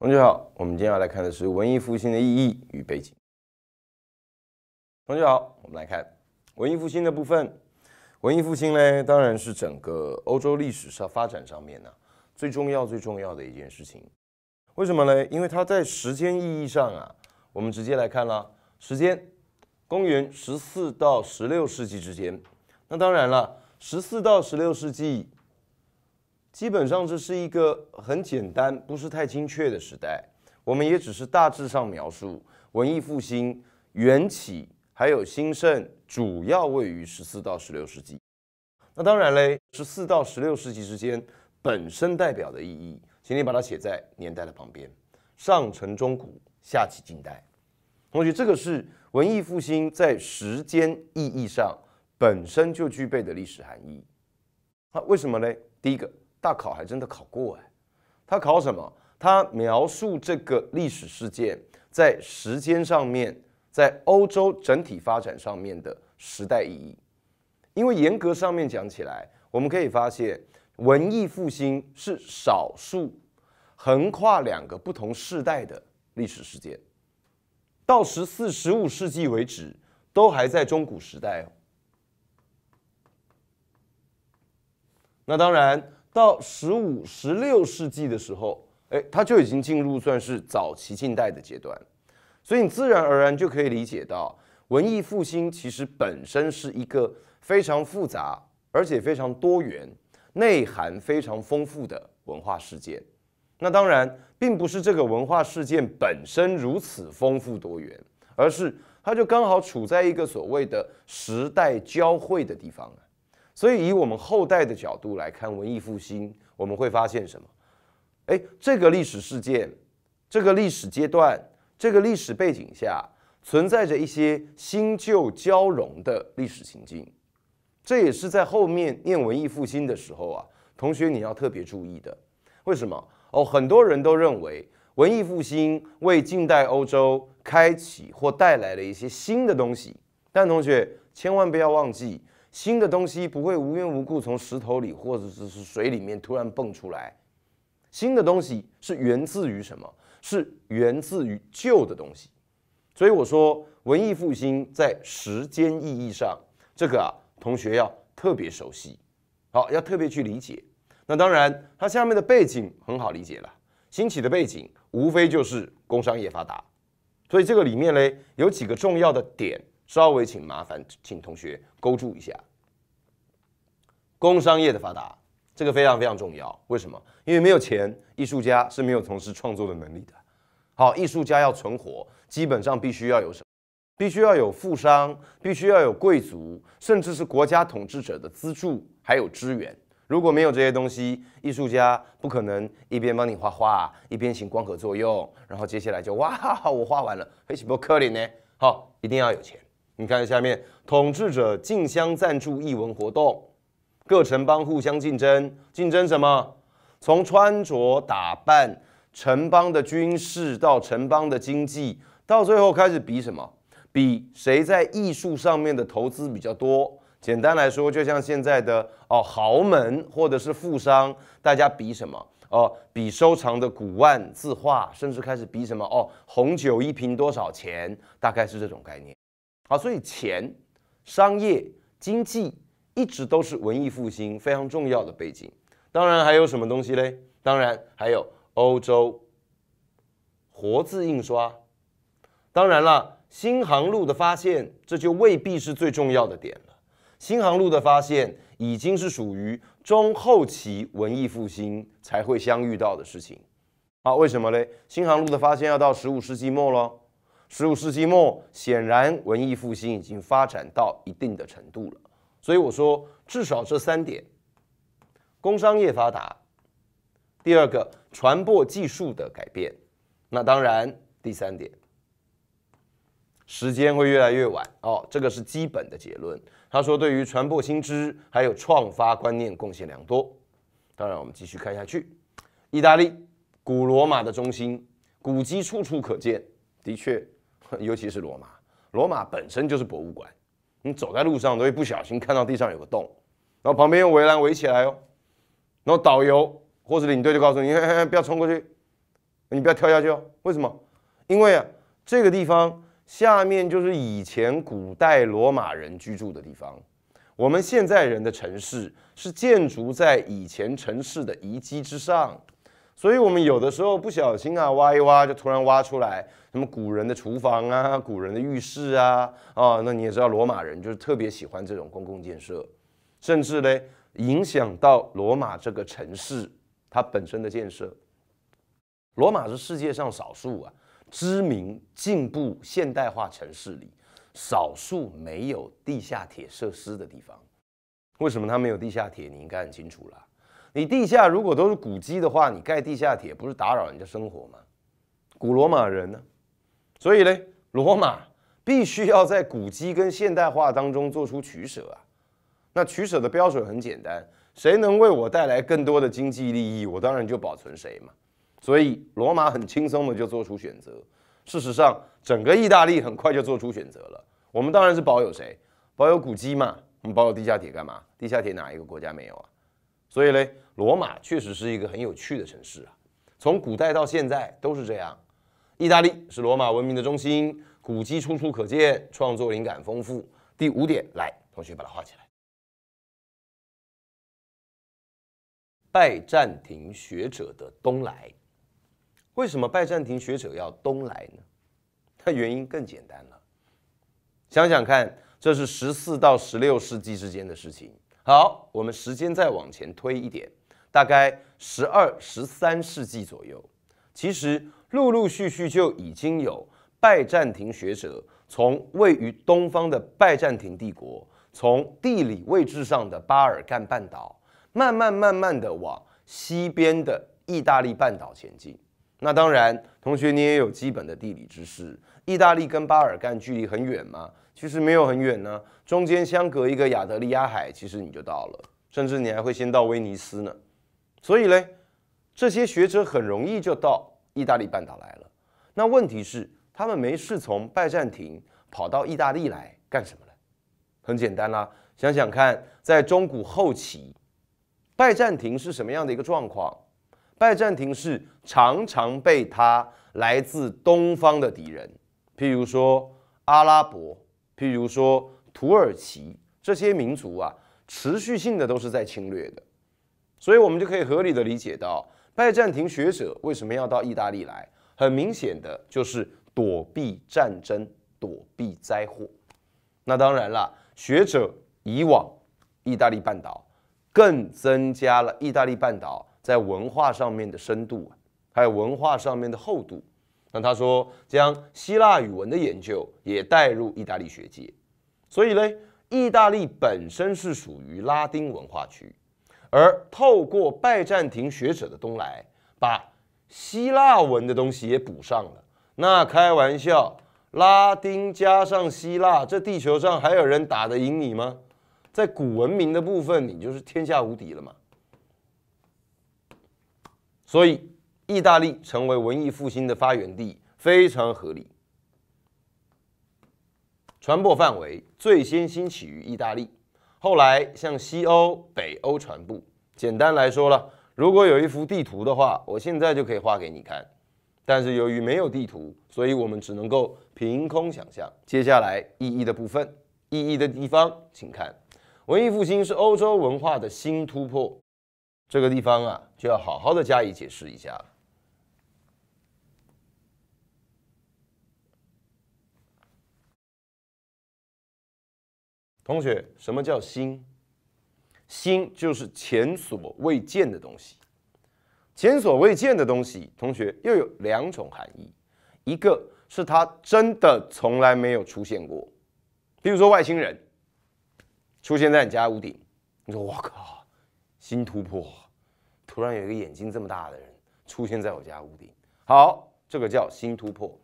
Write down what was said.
同学好，我们今天要来看的是文艺复兴的意义与背景。同学好，我们来看文艺复兴的部分。文艺复兴呢，当然是整个欧洲历史上发展上面呢最重要、最重要的一件事情。为什么呢？因为它在时间意义上啊，我们直接来看了时间：公元十四到十六世纪之间。那当然了，十四到十六世纪。基本上这是一个很简单、不是太精确的时代，我们也只是大致上描述文艺复兴、元起还有兴盛，主要位于十四到十六世纪。那当然嘞，十四到十六世纪之间本身代表的意义，请你把它写在年代的旁边，上承中古，下启近代。同学，这个是文艺复兴在时间意义上本身就具备的历史含义。啊，为什么嘞？第一个。大考还真的考过哎，他考什么？他描述这个历史事件在时间上面，在欧洲整体发展上面的时代意义。因为严格上面讲起来，我们可以发现，文艺复兴是少数横跨两个不同世代的历史事件，到十四、十五世纪为止，都还在中古时代哦。那当然。到十五、十六世纪的时候，哎，它就已经进入算是早期近代的阶段，所以你自然而然就可以理解到，文艺复兴其实本身是一个非常复杂而且非常多元、内涵非常丰富的文化事件。那当然，并不是这个文化事件本身如此丰富多元，而是它就刚好处在一个所谓的时代交汇的地方。所以，以我们后代的角度来看文艺复兴，我们会发现什么？哎，这个历史事件、这个历史阶段、这个历史背景下，存在着一些新旧交融的历史情境。这也是在后面念文艺复兴的时候啊，同学你要特别注意的。为什么？哦，很多人都认为文艺复兴为近代欧洲开启或带来了一些新的东西，但同学千万不要忘记。新的东西不会无缘无故从石头里或者只是水里面突然蹦出来，新的东西是源自于什么？是源自于旧的东西，所以我说文艺复兴在时间意义上，这个啊同学要特别熟悉，好要特别去理解。那当然它下面的背景很好理解了，兴起的背景无非就是工商业发达，所以这个里面嘞有几个重要的点。稍微请麻烦，请同学勾住一下。工商业的发达，这个非常非常重要。为什么？因为没有钱，艺术家是没有从事创作的能力的。好，艺术家要存活，基本上必须要有什么？必须要有富商，必须要有贵族，甚至是国家统治者的资助还有支援。如果没有这些东西，艺术家不可能一边帮你画画，一边行光合作用。然后接下来就哇，我画完了，还去克林呢。好，一定要有钱。你看下面，统治者竞相赞助艺文活动，各城邦互相竞争，竞争什么？从穿着打扮、城邦的军事到城邦的经济，到最后开始比什么？比谁在艺术上面的投资比较多。简单来说，就像现在的哦，豪门或者是富商，大家比什么？哦，比收藏的古玩、字画，甚至开始比什么？哦，红酒一瓶多少钱？大概是这种概念。好，所以钱、商业、经济一直都是文艺复兴非常重要的背景。当然还有什么东西嘞？当然还有欧洲活字印刷。当然了，新航路的发现，这就未必是最重要的点了。新航路的发现已经是属于中后期文艺复兴才会相遇到的事情。啊，为什么嘞？新航路的发现要到十五世纪末喽。十五世纪末，显然文艺复兴已经发展到一定的程度了。所以我说，至少这三点：工商业发达；第二个，传播技术的改变；那当然，第三点，时间会越来越晚。哦，这个是基本的结论。他说，对于传播新知还有创发观念贡献良多。当然，我们继续看下去。意大利，古罗马的中心，古迹处处可见，的确。尤其是罗马，罗马本身就是博物馆。你走在路上都会不小心看到地上有个洞，然后旁边用围栏围起来哦。然后导游或者领队就告诉你：不要冲过去，你不要跳下去哦。为什么？因为啊，这个地方下面就是以前古代罗马人居住的地方。我们现在人的城市是建筑在以前城市的遗迹之上。所以我们有的时候不小心啊，挖一挖就突然挖出来什么古人的厨房啊、古人的浴室啊啊！那你也知道，罗马人就是特别喜欢这种公共建设，甚至呢影响到罗马这个城市它本身的建设。罗马是世界上少数啊知名、进步、现代化城市里少数没有地下铁设施的地方。为什么它没有地下铁？你应该很清楚了。你地下如果都是古迹的话，你盖地下铁不是打扰人家生活吗？古罗马人呢？所以呢，罗马必须要在古迹跟现代化当中做出取舍啊。那取舍的标准很简单，谁能为我带来更多的经济利益，我当然就保存谁嘛。所以罗马很轻松的就做出选择。事实上，整个意大利很快就做出选择了。我们当然是保有谁？保有古迹嘛。我们保有地下铁干嘛？地下铁哪一个国家没有啊？所以嘞，罗马确实是一个很有趣的城市啊，从古代到现在都是这样。意大利是罗马文明的中心，古迹处处可见，创作灵感丰富。第五点，来，同学把它画起来。拜占庭学者的东来，为什么拜占庭学者要东来呢？它原因更简单了，想想看，这是十四到十六世纪之间的事情。好，我们时间再往前推一点，大概十二、十三世纪左右，其实陆陆续续就已经有拜占庭学者从位于东方的拜占庭帝国，从地理位置上的巴尔干半岛，慢慢慢慢的往西边的意大利半岛前进。那当然，同学，你也有基本的地理知识。意大利跟巴尔干距离很远吗？其实没有很远呢，中间相隔一个亚得利亚海，其实你就到了，甚至你还会先到威尼斯呢。所以嘞，这些学者很容易就到意大利半岛来了。那问题是，他们没事从拜占庭跑到意大利来干什么呢？很简单啦，想想看，在中古后期，拜占庭是什么样的一个状况？拜占庭是常常被他来自东方的敌人，譬如说阿拉伯，譬如说土耳其这些民族啊，持续性的都是在侵略的，所以我们就可以合理的理解到，拜占庭学者为什么要到意大利来？很明显的就是躲避战争，躲避灾祸。那当然了，学者以往意大利半岛，更增加了意大利半岛。在文化上面的深度还有文化上面的厚度，那他说将希腊语文的研究也带入意大利学界，所以呢，意大利本身是属于拉丁文化区，而透过拜占庭学者的东来，把希腊文的东西也补上了。那开玩笑，拉丁加上希腊，这地球上还有人打得赢你吗？在古文明的部分，你就是天下无敌了嘛。所以，意大利成为文艺复兴的发源地非常合理。传播范围最先兴起于意大利，后来向西欧、北欧传播。简单来说了，如果有一幅地图的话，我现在就可以画给你看。但是由于没有地图，所以我们只能够凭空想象。接下来意义的部分，意义的地方，请看：文艺复兴是欧洲文化的新突破。这个地方啊，就要好好的加以解释一下了。同学，什么叫新？新就是前所未见的东西。前所未见的东西，同学又有两种含义：一个是它真的从来没有出现过，比如说外星人出现在你家屋顶，你说我靠。新突破！突然有一个眼睛这么大的人出现在我家屋顶。好，这个叫新突破。